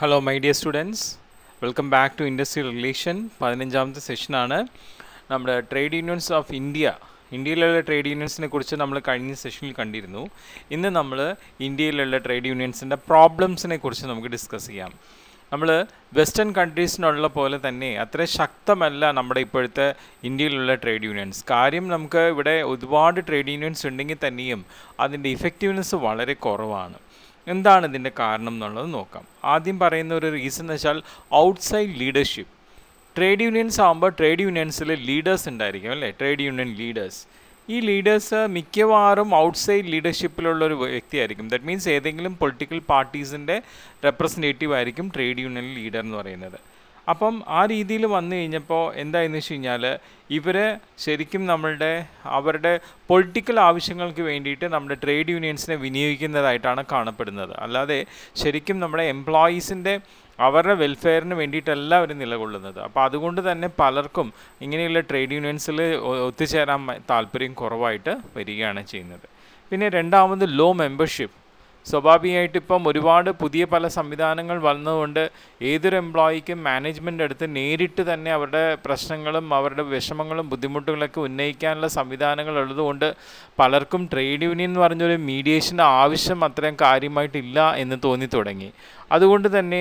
hello my dear students welcome back to industrial relation പതിനഞ്ചാമത്തെ സെഷനാണ് നമ്മുടെ ട്രേഡ് യൂണിയൻസ് ഓഫ് ഇന്ത്യ ഇന്ത്യയിലുള്ള trade യൂണിയൻസിനെ കുറിച്ച് നമ്മൾ കഴിഞ്ഞ സെഷനിൽ കണ്ടിരുന്നു ഇന്ന് നമ്മൾ ഇന്ത്യയിലുള്ള ട്രേഡ് യൂണിയൻസിൻ്റെ പ്രോബ്ലംസിനെ കുറിച്ച് നമുക്ക് ഡിസ്കസ് ചെയ്യാം നമ്മൾ വെസ്റ്റേൺ കൺട്രീസിനുള്ള പോലെ തന്നെ അത്ര ശക്തമല്ല നമ്മുടെ ഇപ്പോഴത്തെ ഇന്ത്യയിലുള്ള ട്രേഡ് യൂണിയൻസ് കാര്യം നമുക്ക് ഇവിടെ ഒരുപാട് ട്രേഡ് യൂണിയൻസ് ഉണ്ടെങ്കിൽ തന്നെയും അതിൻ്റെ ഇഫക്റ്റീവ്നെസ് വളരെ കുറവാണ് എന്താണ് ഇതിൻ്റെ കാരണം എന്നുള്ളത് നോക്കാം ആദ്യം പറയുന്ന ഒരു റീസൺ എന്ന് വെച്ചാൽ ഔട്ട്സൈഡ് ലീഡർഷിപ്പ് ട്രേഡ് യൂണിയൻസ് ആകുമ്പോൾ ട്രേഡ് യൂണിയൻസിൽ ലീഡേഴ്സ് ഉണ്ടായിരിക്കും അല്ലേ ട്രേഡ് യൂണിയൻ ലീഡേഴ്സ് ഈ ലീഡേഴ്സ് മിക്കവാറും ഔട്ട്സൈഡ് ലീഡർഷിപ്പിലുള്ള ഒരു വ്യക്തിയായിരിക്കും ദറ്റ് മീൻസ് ഏതെങ്കിലും പൊളിറ്റിക്കൽ പാർട്ടീസിൻ്റെ റെപ്രസെൻറ്റേറ്റീവ് ആയിരിക്കും ട്രേഡ് യൂണിയൻ ലീഡർ എന്ന് പറയുന്നത് അപ്പം ആ രീതിയിൽ വന്നു കഴിഞ്ഞപ്പോൾ എന്തായെന്ന് വെച്ച് കഴിഞ്ഞാൽ ഇവർ ശരിക്കും നമ്മളുടെ അവരുടെ പൊളിറ്റിക്കൽ ആവശ്യങ്ങൾക്ക് വേണ്ടിയിട്ട് നമ്മുടെ ട്രേഡ് യൂണിയൻസിനെ വിനിയോഗിക്കുന്നതായിട്ടാണ് കാണപ്പെടുന്നത് അല്ലാതെ ശരിക്കും നമ്മുടെ എംപ്ലോയീസിൻ്റെ അവരുടെ വെൽഫെയറിന് വേണ്ടിയിട്ടല്ല അവർ നിലകൊള്ളുന്നത് അപ്പോൾ അതുകൊണ്ട് തന്നെ പലർക്കും ഇങ്ങനെയുള്ള ട്രേഡ് യൂണിയൻസിൽ ഒത്തുചേരാൻ താല്പര്യം കുറവായിട്ട് വരികയാണ് ചെയ്യുന്നത് പിന്നെ രണ്ടാമത് ലോ മെമ്പർഷിപ്പ് ഇപ്പം ഒരുപാട് പുതിയ പല സംവിധാനങ്ങൾ വന്നതുകൊണ്ട് ഏതൊരു എംപ്ലോയിക്കും മാനേജ്മെൻ്റ് അടുത്ത് നേരിട്ട് തന്നെ അവരുടെ പ്രശ്നങ്ങളും അവരുടെ വിഷമങ്ങളും ബുദ്ധിമുട്ടുകളൊക്കെ ഉന്നയിക്കാനുള്ള സംവിധാനങ്ങൾ ഉള്ളതുകൊണ്ട് പലർക്കും ട്രേഡ് യൂണിയൻ എന്ന് പറഞ്ഞൊരു മീഡിയേഷൻ്റെ ആവശ്യം അത്രയും കാര്യമായിട്ടില്ല എന്ന് തോന്നി തുടങ്ങി അതുകൊണ്ട് തന്നെ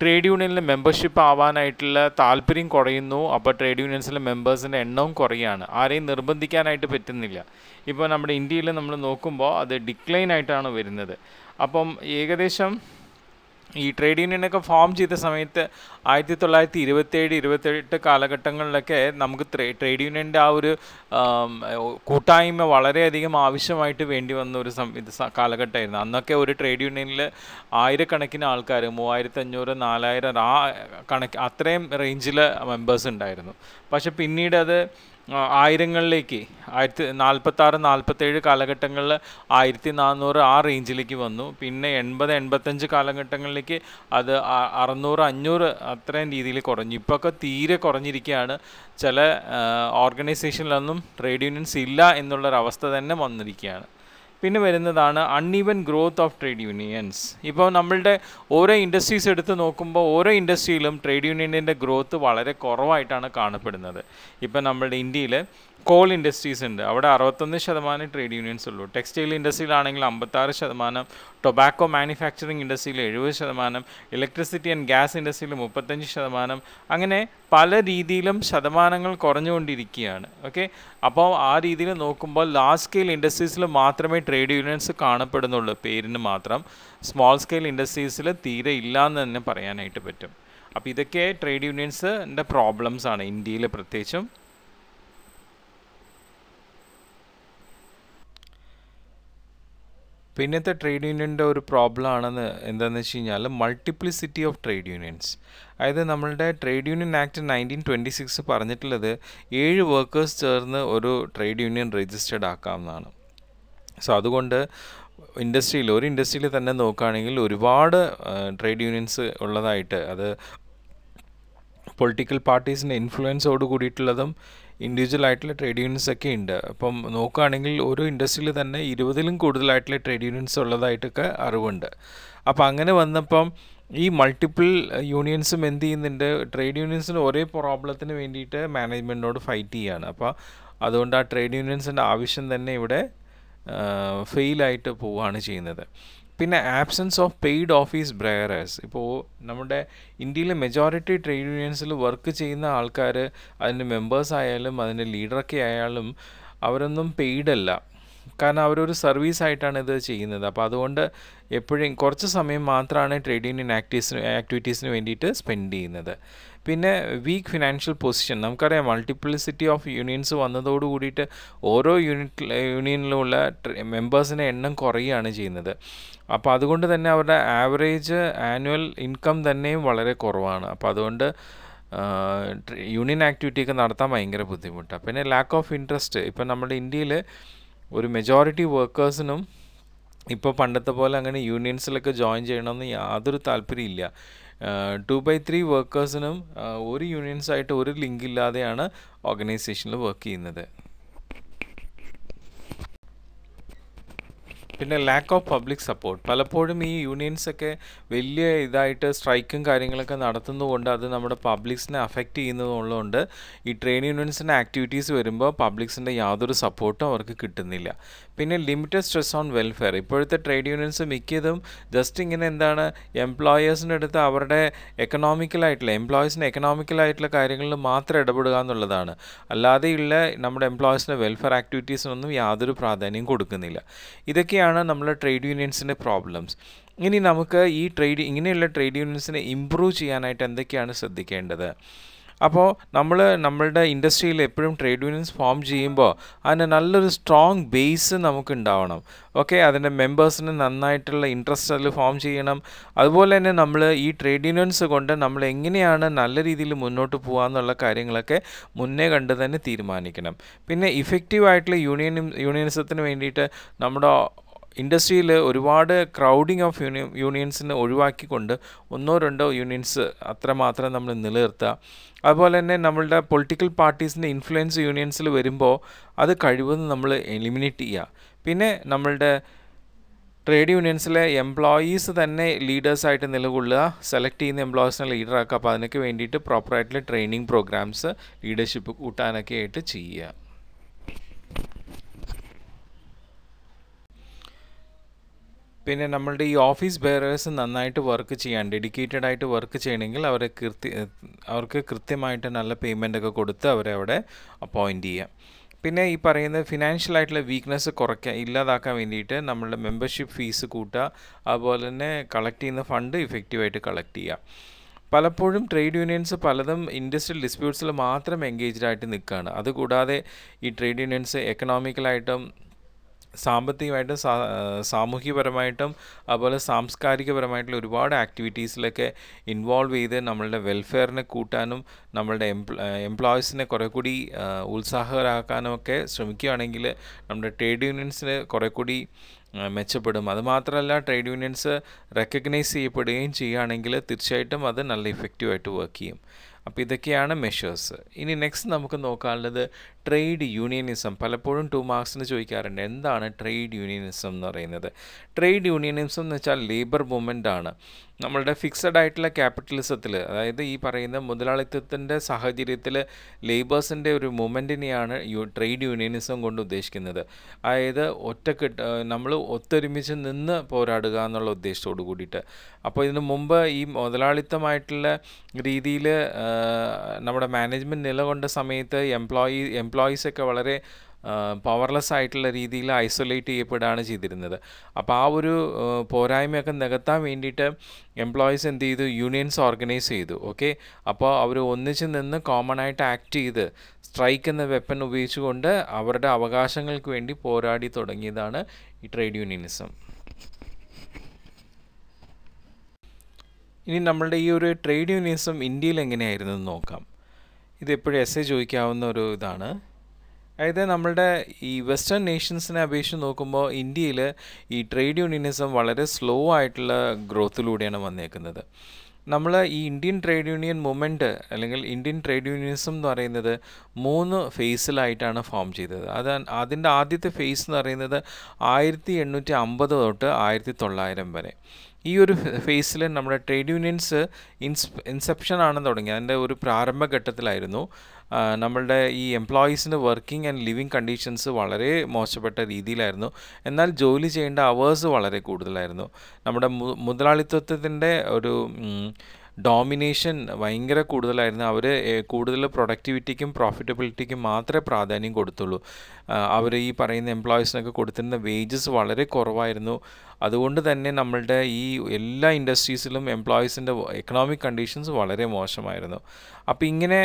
ട്രേഡ് യൂണിയനിൽ മെമ്പർഷിപ്പ് ആവാനായിട്ടുള്ള താല്പര്യം കുറയുന്നു അപ്പോൾ ട്രേഡ് യൂണിയൻസിലെ മെമ്പേഴ്സിൻ്റെ എണ്ണവും കുറയാണ് ആരെയും നിർബന്ധിക്കാനായിട്ട് പറ്റുന്നില്ല ഇപ്പോൾ നമ്മുടെ ഇന്ത്യയിൽ നമ്മൾ നോക്കുമ്പോൾ അത് ഡിക്ലൈൻ ആയിട്ടാണ് വരുന്നത് അപ്പം ഏകദേശം ഈ ട്രേഡ് യൂണിയനൊക്കെ ഫോം ചെയ്ത സമയത്ത് ആയിരത്തി തൊള്ളായിരത്തി ഇരുപത്തേഴ് ഇരുപത്തെട്ട് കാലഘട്ടങ്ങളിലൊക്കെ നമുക്ക് ട്രേഡ് യൂണിയൻ്റെ ആ ഒരു കൂട്ടായ്മ വളരെയധികം ആവശ്യമായിട്ട് വേണ്ടി വന്ന ഒരു കാലഘട്ടമായിരുന്നു അന്നൊക്കെ ഒരു ട്രേഡ് യൂണിയനിൽ ആയിരക്കണക്കിന് ആൾക്കാർ മൂവായിരത്തി അഞ്ഞൂറ് നാലായിരം ആ കണക്ക് അത്രയും റേഞ്ചിൽ മെമ്പേഴ്സ് ഉണ്ടായിരുന്നു പക്ഷെ പിന്നീട് അത് ആയിരങ്ങളിലേക്ക് ആയിരത്തി നാൽപ്പത്താറ് നാൽപ്പത്തേഴ് കാലഘട്ടങ്ങളിൽ ആയിരത്തി നാനൂറ് ആ റേഞ്ചിലേക്ക് വന്നു പിന്നെ എൺപത് എൺപത്തഞ്ച് കാലഘട്ടങ്ങളിലേക്ക് അത് അറുന്നൂറ് അഞ്ഞൂറ് അത്രയും രീതിയിൽ കുറഞ്ഞു ഇപ്പോഴൊക്കെ തീരെ കുറഞ്ഞിരിക്കുകയാണ് ചില ഓർഗനൈസേഷനിലൊന്നും ട്രേഡ് യൂണിയൻസ് ഇല്ല എന്നുള്ളൊരവസ്ഥ തന്നെ വന്നിരിക്കുകയാണ് പിന്നെ വരുന്നതാണ് uneven growth of trade unions ഇപ്പോൾ നമ്മളുടെ ഓരോ ഇൻഡസ്ട്രീസ് എടുത്ത് നോക്കുമ്പോൾ ഓരോ ഇൻഡസ്ട്രിയിലും ട്രേഡ് യൂണിയൻ്റെ ഗ്രോത്ത് വളരെ കുറവായിട്ടാണ് കാണപ്പെടുന്നത് ഇപ്പോൾ നമ്മളുടെ ഇന്ത്യയിൽ കോൾ ഇൻഡസ്ട്രീസ് ഉണ്ട് അവിടെ അറുപത്തൊന്ന് ശതമാനം ട്രേഡ് യൂണിയൻസ് ഉള്ളൂ ടെക്സ്റ്റൈൽ ഇൻഡസ്ട്രിയിലാണെങ്കിൽ അമ്പത്താറ് ശതമാനം ടൊബാക്കോ മാനുഫാക്ചറിങ് ഇൻഡസ്ട്രിയിൽ എഴുപത് ശതമാനം ഇലക്ട്രിസിറ്റി ആൻഡ് ഗ്യാസ് ഇൻഡസ്ട്രിയിൽ മുപ്പത്തഞ്ച് ശതമാനം അങ്ങനെ പല രീതിയിലും ശതമാനങ്ങൾ കുറഞ്ഞുകൊണ്ടിരിക്കുകയാണ് ഓക്കെ അപ്പോൾ ആ രീതിയിൽ നോക്കുമ്പോൾ ലാർജ് സ്കെയിൽ ഇൻഡസ്ട്രീസിൽ മാത്രമേ ട്രേഡ് യൂണിയൻസ് കാണപ്പെടുന്നുള്ളൂ പേരിന് മാത്രം സ്മോൾ സ്കെയിൽ ഇൻഡസ്ട്രീസിൽ തീരെ ഇല്ല എന്ന് തന്നെ പറയാനായിട്ട് പറ്റും അപ്പോൾ ഇതൊക്കെ ട്രേഡ് യൂണിയൻസിൻ്റെ ആണ് ഇന്ത്യയിൽ പ്രത്യേകിച്ചും പിന്നത്തെ ട്രേഡ് യൂണിയൻ്റെ ഒരു പ്രോബ്ലം ആണെന്ന് എന്താണെന്ന് വെച്ച് കഴിഞ്ഞാൽ മൾട്ടിപ്ലിസിറ്റി ഓഫ് ട്രേഡ് യൂണിയൻസ് അതായത് നമ്മളുടെ trade union act nineteen twenty six പറഞ്ഞിട്ടുള്ളത് ഏഴ് വർക്കേഴ്സ് ചേർന്ന് ഒരു ട്രേഡ് യൂണിയൻ രജിസ്റ്റേഡ് ആക്കാവുന്നതാണ് സോ അതുകൊണ്ട് ഇൻഡസ്ട്രിയിൽ ഒരു ഇൻഡസ്ട്രിയിൽ തന്നെ നോക്കുകയാണെങ്കിൽ ഒരുപാട് ട്രേഡ് യൂണിയൻസ് ഉള്ളതായിട്ട് അത് പൊളിറ്റിക്കൽ പാർട്ടീസിൻ്റെ ഇൻഫ്ലുവൻസോട് കൂടിയിട്ടുള്ളതും ഇൻഡിവിജ്വൽ ആയിട്ടുള്ള ട്രേഡ് യൂണിയൻസ് ഒക്കെ ഉണ്ട് അപ്പം നോക്കുകയാണെങ്കിൽ ഓരോ ഇൻഡസ്ട്രിയിൽ തന്നെ ഇരുപതിലും കൂടുതലായിട്ടുള്ള ട്രേഡ് യൂണിയൻസ് ഉള്ളതായിട്ടൊക്കെ അറിവുണ്ട് അപ്പം അങ്ങനെ വന്നപ്പം ഈ മൾട്ടിപ്പിൾ യൂണിയൻസും എന്ത് ചെയ്യുന്നുണ്ട് ട്രേഡ് യൂണിയൻസിന് ഒരേ പ്രോബ്ലത്തിന് വേണ്ടിയിട്ട് മാനേജ്മെൻറ്റിനോട് ഫൈറ്റ് ചെയ്യുകയാണ് അപ്പോൾ അതുകൊണ്ട് ആ ട്രേഡ് യൂണിയൻസിൻ്റെ ആവശ്യം തന്നെ ഇവിടെ ഫെയിലായിട്ട് പോവുകയാണ് ചെയ്യുന്നത് പിന്നെ absence of paid office bearers ഇപ്പോൾ നമ്മുടെ ഇന്ത്യയിലെ മെജോറിറ്റി ട്രേഡ് യൂണിയൻസിൽ വർക്ക് ചെയ്യുന്ന ആൾക്കാർ അതിൻ്റെ മെമ്പേഴ്സ് ആയാലും അതിൻ്റെ ലീഡറൊക്കെ ആയാലും അവരൊന്നും പെയ്ഡല്ല കാരണം അവരൊരു സർവീസ് ആയിട്ടാണ് ഇത് ചെയ്യുന്നത് അപ്പോൾ അതുകൊണ്ട് എപ്പോഴും കുറച്ച് സമയം മാത്രമാണ് ട്രേഡ് യൂണിയൻ ആക്റ്റീവ്സിന് ആക്ടിവിറ്റീസിന് വേണ്ടിയിട്ട് സ്പെൻഡ് ചെയ്യുന്നത് പിന്നെ വീക്ക് ഫിനാൻഷ്യൽ പൊസിഷൻ നമുക്കറിയാം മൾട്ടിപ്ലിസിറ്റി ഓഫ് യൂണിയൻസ് വന്നതോട് കൂടിയിട്ട് ഓരോ യൂണിറ്റ് യൂണിയനിലുള്ള മെമ്പേഴ്സിൻ്റെ എണ്ണം കുറയുകയാണ് ചെയ്യുന്നത് അപ്പോൾ അതുകൊണ്ട് തന്നെ അവരുടെ ആവറേജ് ആനുവൽ ഇൻകം തന്നെയും വളരെ കുറവാണ് അപ്പോൾ അതുകൊണ്ട് യൂണിയൻ ആക്ടിവിറ്റിയൊക്കെ നടത്താൻ ഭയങ്കര ബുദ്ധിമുട്ടാണ് പിന്നെ ലാക്ക് ഓഫ് ഇൻട്രസ്റ്റ് ഇപ്പം നമ്മുടെ ഇന്ത്യയിൽ ഒരു മെജോറിറ്റി വർക്കേഴ്സിനും ഇപ്പോൾ പണ്ടത്തെ പോലെ അങ്ങനെ യൂണിയൻസിലൊക്കെ ജോയിൻ ചെയ്യണമെന്ന് യാതൊരു താല്പര്യമില്ല ടു ബൈ ത്രീ വർക്കേഴ്സിനും ഒരു യൂണിയൻസായിട്ട് ഒരു ലിങ്ക് ഇല്ലാതെയാണ് ഓർഗനൈസേഷനിൽ വർക്ക് ചെയ്യുന്നത് പിന്നെ ലാക്ക് ഓഫ് പബ്ലിക് സപ്പോർട്ട് പലപ്പോഴും ഈ യൂണിയൻസ് ഒക്കെ വലിയ ഇതായിട്ട് സ്ട്രൈക്കും കാര്യങ്ങളൊക്കെ നടത്തുന്നതുകൊണ്ട് അത് നമ്മുടെ പബ്ലിക്സിനെ അഫക്റ്റ് ചെയ്യുന്നതുകൊണ്ട് ഈ ട്രേഡ് യൂണിയൻസിൻ്റെ ആക്ടിവിറ്റീസ് വരുമ്പോൾ പബ്ലിക്സിൻ്റെ യാതൊരു സപ്പോർട്ടും അവർക്ക് കിട്ടുന്നില്ല പിന്നെ ലിമിറ്റഡ് സ്ട്രെസ് ഓൺ വെൽഫെയർ ഇപ്പോഴത്തെ ട്രേഡ് യൂണിയൻസ് മിക്കതും ജസ്റ്റ് ഇങ്ങനെ എന്താണ് എംപ്ലോയേഴ്സിൻ്റെ അടുത്ത് അവരുടെ എക്കണോമിക്കലായിട്ടുള്ള എംപ്ലോയീസിൻ്റെ എക്കണോമിക്കലായിട്ടുള്ള കാര്യങ്ങളിൽ മാത്രം ഇടപെടുക എന്നുള്ളതാണ് അല്ലാതെയുള്ള നമ്മുടെ എംപ്ലോയീസിൻ്റെ വെൽഫെയർ ആക്ടിവിറ്റീസിനൊന്നും യാതൊരു പ്രാധാന്യം കൊടുക്കുന്നില്ല ഇതൊക്കെയാണ് നമ്മുടെ ട്രേഡ് യൂണിയൻസിൻ്റെ പ്രോബ്ലംസ് ഇനി നമുക്ക് ഈ ട്രേഡ് ഇങ്ങനെയുള്ള ട്രേഡ് യൂണിയൻസിനെ ഇമ്പ്രൂവ് ചെയ്യാനായിട്ട് എന്തൊക്കെയാണ് ശ്രദ്ധിക്കേണ്ടത് അപ്പോൾ നമ്മൾ നമ്മളുടെ ഇൻഡസ്ട്രിയിൽ എപ്പോഴും ട്രേഡ് യൂണിയൻസ് ഫോം ചെയ്യുമ്പോൾ അതിന് നല്ലൊരു സ്ട്രോങ് ബേസ് നമുക്ക് ഉണ്ടാവണം ഓക്കെ അതിൻ്റെ മെമ്പേഴ്സിന് നന്നായിട്ടുള്ള ഇൻട്രസ്റ്റ് അതിൽ ഫോം ചെയ്യണം അതുപോലെ തന്നെ നമ്മൾ ഈ ട്രേഡ് യൂണിയൻസ് കൊണ്ട് നമ്മൾ എങ്ങനെയാണ് നല്ല രീതിയിൽ മുന്നോട്ട് പോകാമെന്നുള്ള കാര്യങ്ങളൊക്കെ മുന്നേ കണ്ട് തന്നെ തീരുമാനിക്കണം പിന്നെ ഇഫക്റ്റീവായിട്ടുള്ള യൂണിയൻ യൂണിയനിസത്തിന് വേണ്ടിയിട്ട് നമ്മുടെ ഇൻഡസ്ട്രിയിൽ ഒരുപാട് ക്രൗഡിങ് ഓഫ് യൂണിയൻ യൂണിയൻസിനെ ഒഴിവാക്കിക്കൊണ്ട് ഒന്നോ രണ്ടോ യൂണിയൻസ് അത്രമാത്രം നമ്മൾ നിലനിർത്തുക അതുപോലെ തന്നെ നമ്മളുടെ പൊളിറ്റിക്കൽ പാർട്ടീസിൻ്റെ ഇൻഫ്ലുവൻസ് യൂണിയൻസിൽ വരുമ്പോൾ അത് കഴിവെന്ന് നമ്മൾ എലിമിനേറ്റ് ചെയ്യുക പിന്നെ നമ്മളുടെ ട്രേഡ് യൂണിയൻസിലെ എംപ്ലോയീസ് തന്നെ ലീഡേഴ്സായിട്ട് നിലകൊള്ളുക സെലക്ട് ചെയ്യുന്ന എംപ്ലോയീസിനെ ലീഡറാക്കുക അപ്പോൾ അതിനൊക്കെ വേണ്ടിയിട്ട് പ്രോപ്പറായിട്ടുള്ള ട്രെയിനിങ് പ്രോഗ്രാംസ് ലീഡർഷിപ്പ് കൂട്ടാനൊക്കെ ആയിട്ട് ചെയ്യുക പിന്നെ നമ്മളുടെ ഈ ഓഫീസ് ബെയറേഴ്സ് നന്നായിട്ട് വർക്ക് ചെയ്യാൻ ഡെഡിക്കേറ്റഡ് ആയിട്ട് വർക്ക് ചെയ്യണമെങ്കിൽ അവരെ കൃത്യ അവർക്ക് കൃത്യമായിട്ട് നല്ല പേയ്മെൻ്റ് ഒക്കെ കൊടുത്ത് അവരെ അവിടെ അപ്പോയിൻറ്റ് ചെയ്യാം പിന്നെ ഈ പറയുന്ന ഫിനാൻഷ്യൽ ആയിട്ടുള്ള വീക്ക്നെസ് കുറയ്ക്കാൻ ഇല്ലാതാക്കാൻ വേണ്ടിയിട്ട് നമ്മളുടെ മെമ്പർഷിപ്പ് ഫീസ് കൂട്ടുക അതുപോലെ തന്നെ കളക്ട് ചെയ്യുന്ന ഫണ്ട് ഇഫക്റ്റീവായിട്ട് കളക്ട് ചെയ്യുക പലപ്പോഴും ട്രേഡ് യൂണിയൻസ് പലതും ഇൻഡസ്ട്രിയൽ ഡിസ്പ്യൂട്ട്സിൽ മാത്രം എൻഗേജ്ഡ് ആയിട്ട് നിൽക്കുകയാണ് അതുകൂടാതെ ഈ ട്രേഡ് യൂണിയൻസ് എക്കണോമിക്കലായിട്ടും സാമ്പത്തികമായിട്ടും സാമൂഹികപരമായിട്ടും അതുപോലെ സാംസ്കാരികപരമായിട്ടുള്ള ഒരുപാട് ആക്ടിവിറ്റീസിലൊക്കെ ഇൻവോൾവ് ചെയ്ത് നമ്മളുടെ വെൽഫെയറിനെ കൂട്ടാനും നമ്മളുടെ എംപ്ലോയീസിനെ കുറേ കൂടി ഉത്സാഹകരാക്കാനും ഒക്കെ ശ്രമിക്കുകയാണെങ്കിൽ നമ്മുടെ ട്രേഡ് യൂണിയൻസിന് കുറേ കൂടി മെച്ചപ്പെടും അതുമാത്രമല്ല ട്രേഡ് യൂണിയൻസ് റെക്കഗ്നൈസ് ചെയ്യപ്പെടുകയും ചെയ്യുകയാണെങ്കിൽ തീർച്ചയായിട്ടും അത് നല്ല ഇഫക്റ്റീവായിട്ട് വർക്ക് ചെയ്യും അപ്പോൾ ഇതൊക്കെയാണ് മെഷേഴ്സ് ഇനി നെക്സ്റ്റ് നമുക്ക് നോക്കാനുള്ളത് ട്രേഡ് യൂണിയനിസം പലപ്പോഴും ടു മാർക്സിന് ചോദിക്കാറുണ്ട് എന്താണ് ട്രേഡ് യൂണിയനിസം എന്ന് പറയുന്നത് ട്രേഡ് യൂണിയനിസം എന്ന് വെച്ചാൽ ലേബർ മൂവ്മെൻ്റ് ആണ് നമ്മളുടെ ഫിക്സഡ് ആയിട്ടുള്ള ക്യാപിറ്റലിസത്തിൽ അതായത് ഈ പറയുന്ന മുതലാളിത്തത്തിൻ്റെ സാഹചര്യത്തിൽ ലേബേഴ്സിൻ്റെ ഒരു മൂമെൻറ്റിനെയാണ് യു ട്രേഡ് യൂണിയനിസം കൊണ്ട് ഉദ്ദേശിക്കുന്നത് അതായത് ഒറ്റക്കെട്ട് നമ്മൾ ഒത്തൊരുമിച്ച് നിന്ന് പോരാടുക എന്നുള്ള ഉദ്ദേശത്തോടു കൂടിയിട്ട് അപ്പോൾ ഇതിനു മുമ്പ് ഈ മുതലാളിത്തമായിട്ടുള്ള രീതിയിൽ നമ്മുടെ മാനേജ്മെൻറ്റ് നിലകൊണ്ട സമയത്ത് എംപ്ലോയി എംപ്ലോയീസൊക്കെ വളരെ പവർലെസ് ആയിട്ടുള്ള രീതിയിൽ ഐസൊലേറ്റ് ചെയ്യപ്പെടുകയാണ് ചെയ്തിരുന്നത് അപ്പോൾ ആ ഒരു പോരായ്മയൊക്കെ നികത്താൻ വേണ്ടിയിട്ട് എംപ്ലോയീസ് എന്ത് ചെയ്തു യൂണിയൻസ് ഓർഗനൈസ് ചെയ്തു ഓക്കെ അപ്പോൾ അവർ ഒന്നിച്ച് നിന്ന് കോമൺ ആയിട്ട് ആക്ട് ചെയ്ത് സ്ട്രൈക്ക് എന്ന വെപ്പൺ ഉപയോഗിച്ചുകൊണ്ട് അവരുടെ അവകാശങ്ങൾക്ക് വേണ്ടി പോരാടി തുടങ്ങിയതാണ് ഈ ട്രേഡ് യൂണിയനിസം ഇനി നമ്മളുടെ ഈ ഒരു ട്രേഡ് യൂണിയനിസം ഇന്ത്യയിൽ എങ്ങനെയായിരുന്നു എന്ന് നോക്കാം ഇത് എപ്പോഴും എസ് എ ചോദിക്കാവുന്ന ഒരു ഇതാണ് അതായത് നമ്മളുടെ ഈ വെസ്റ്റേൺ നേഷൻസിനെ അപേക്ഷിച്ച് നോക്കുമ്പോൾ ഇന്ത്യയിൽ ഈ ട്രേഡ് യൂണിയനിസം വളരെ സ്ലോ ആയിട്ടുള്ള ഗ്രോത്തിലൂടെയാണ് വന്നേക്കുന്നത് നമ്മൾ ഈ ഇന്ത്യൻ ട്രേഡ് യൂണിയൻ മൂമെൻറ്റ് അല്ലെങ്കിൽ ഇന്ത്യൻ ട്രേഡ് യൂണിയനിസം എന്ന് പറയുന്നത് മൂന്ന് ഫേസിലായിട്ടാണ് ഫോം ചെയ്തത് അത് അതിൻ്റെ ആദ്യത്തെ ഫേസ് എന്ന് പറയുന്നത് ആയിരത്തി എണ്ണൂറ്റി അമ്പത് തൊട്ട് ആയിരത്തി തൊള്ളായിരം വരെ ഈ ഒരു ഫേസിൽ നമ്മുടെ ട്രേഡ് യൂണിയൻസ് ഇൻസ് ഇൻസെപ്ഷൻ ആണ് തുടങ്ങി അതിൻ്റെ ഒരു പ്രാരംഭഘട്ടത്തിലായിരുന്നു നമ്മളുടെ ഈ എംപ്ലോയീസിൻ്റെ വർക്കിംഗ് ആൻഡ് ലിവിങ് കണ്ടീഷൻസ് വളരെ മോശപ്പെട്ട രീതിയിലായിരുന്നു എന്നാൽ ജോലി ചെയ്യേണ്ട അവേഴ്സ് വളരെ കൂടുതലായിരുന്നു നമ്മുടെ മുതലാളിത്വത്തിൻ്റെ ഒരു ഡോമിനേഷൻ ഭയങ്കര കൂടുതലായിരുന്നു അവർ കൂടുതൽ പ്രൊഡക്ടിവിറ്റിക്കും പ്രോഫിറ്റബിലിറ്റിക്കും മാത്രമേ പ്രാധാന്യം കൊടുത്തുള്ളൂ അവർ ഈ പറയുന്ന എംപ്ലോയീസിനൊക്കെ കൊടുത്തിരുന്ന വേജസ് വളരെ കുറവായിരുന്നു അതുകൊണ്ട് തന്നെ നമ്മളുടെ ഈ എല്ലാ ഇൻഡസ്ട്രീസിലും എംപ്ലോയീസിൻ്റെ എക്കണോമിക് കണ്ടീഷൻസ് വളരെ മോശമായിരുന്നു അപ്പോൾ ഇങ്ങനെ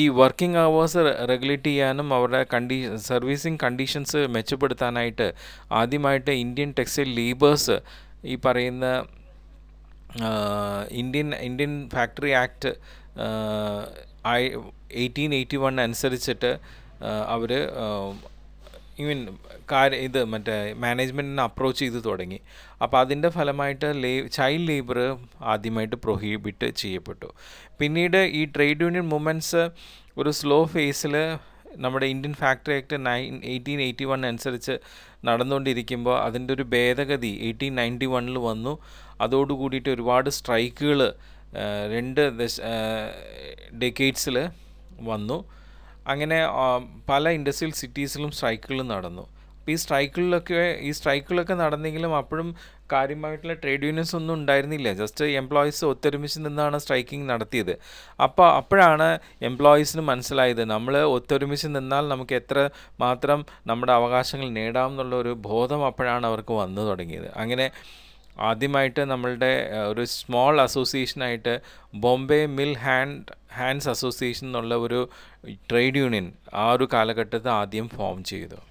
ഈ വർക്കിംഗ് അവേഴ്സ് റെഗുലേറ്റ് ചെയ്യാനും അവരുടെ കണ്ടീ സർവീസിങ് കണ്ടീഷൻസ് മെച്ചപ്പെടുത്താനായിട്ട് ആദ്യമായിട്ട് ഇന്ത്യൻ ടെക്സ്റ്റൈൽ ലീബേഴ്സ് ഈ പറയുന്ന Indian Indian factory act eighteen eighty one അനുസരിച്ചിട്ട് അവർ ഈവൻ കാര്യ ഇത് മറ്റേ മാനേജ്മെൻറ്റിനെ അപ്രോച്ച് ചെയ്ത് തുടങ്ങി അപ്പോൾ അതിൻ്റെ ഫലമായിട്ട് ലേ ചൈൽഡ് ലേബർ ആദ്യമായിട്ട് പ്രൊഹിബിറ്റ് ചെയ്യപ്പെട്ടു പിന്നീട് ഈ ട്രേഡ് യൂണിയൻ മൂമെൻറ്റ്സ് ഒരു സ്ലോ ഫേസിൽ നമ്മുടെ Indian factory act nine eighteen eighty one അനുസരിച്ച് നടന്നുകൊണ്ടിരിക്കുമ്പോൾ അതിൻ്റെ ഒരു ഭേദഗതി എയ്റ്റീൻ നയൻറ്റി വണ്ണിൽ വന്നു അതോടുകൂടിയിട്ട് ഒരുപാട് സ്ട്രൈക്കുകൾ രണ്ട് ദശ ഡെക്കേറ്റ്സിൽ വന്നു അങ്ങനെ പല ഇൻഡസ്ട്രിയൽ സിറ്റീസിലും സ്ട്രൈക്കുകൾ നടന്നു അപ്പോൾ ഈ സ്ട്രൈക്കുകളിലൊക്കെ ഈ സ്ട്രൈക്കുകളൊക്കെ നടന്നെങ്കിലും അപ്പോഴും കാര്യമായിട്ടുള്ള ട്രേഡ് യൂണിയൻസ് ഒന്നും ഉണ്ടായിരുന്നില്ല ജസ്റ്റ് എംപ്ലോയീസ് ഒത്തൊരുമിച്ച് നിന്നാണ് സ്ട്രൈക്കിംഗ് നടത്തിയത് അപ്പോൾ അപ്പോഴാണ് എംപ്ലോയീസിന് മനസ്സിലായത് നമ്മൾ ഒത്തൊരുമിച്ച് നിന്നാൽ നമുക്ക് എത്ര മാത്രം നമ്മുടെ അവകാശങ്ങൾ നേടാം എന്നുള്ള ഒരു ബോധം അപ്പോഴാണ് അവർക്ക് വന്നു തുടങ്ങിയത് അങ്ങനെ ആദ്യമായിട്ട് നമ്മളുടെ ഒരു സ്മോൾ അസോസിയേഷനായിട്ട് Bombay mill hand hands association എന്നുള്ള ഒരു ട്രേഡ് യൂണിയൻ ആ ഒരു കാലഘട്ടത്തിൽ ആദ്യം ഫോം ചെയ്തു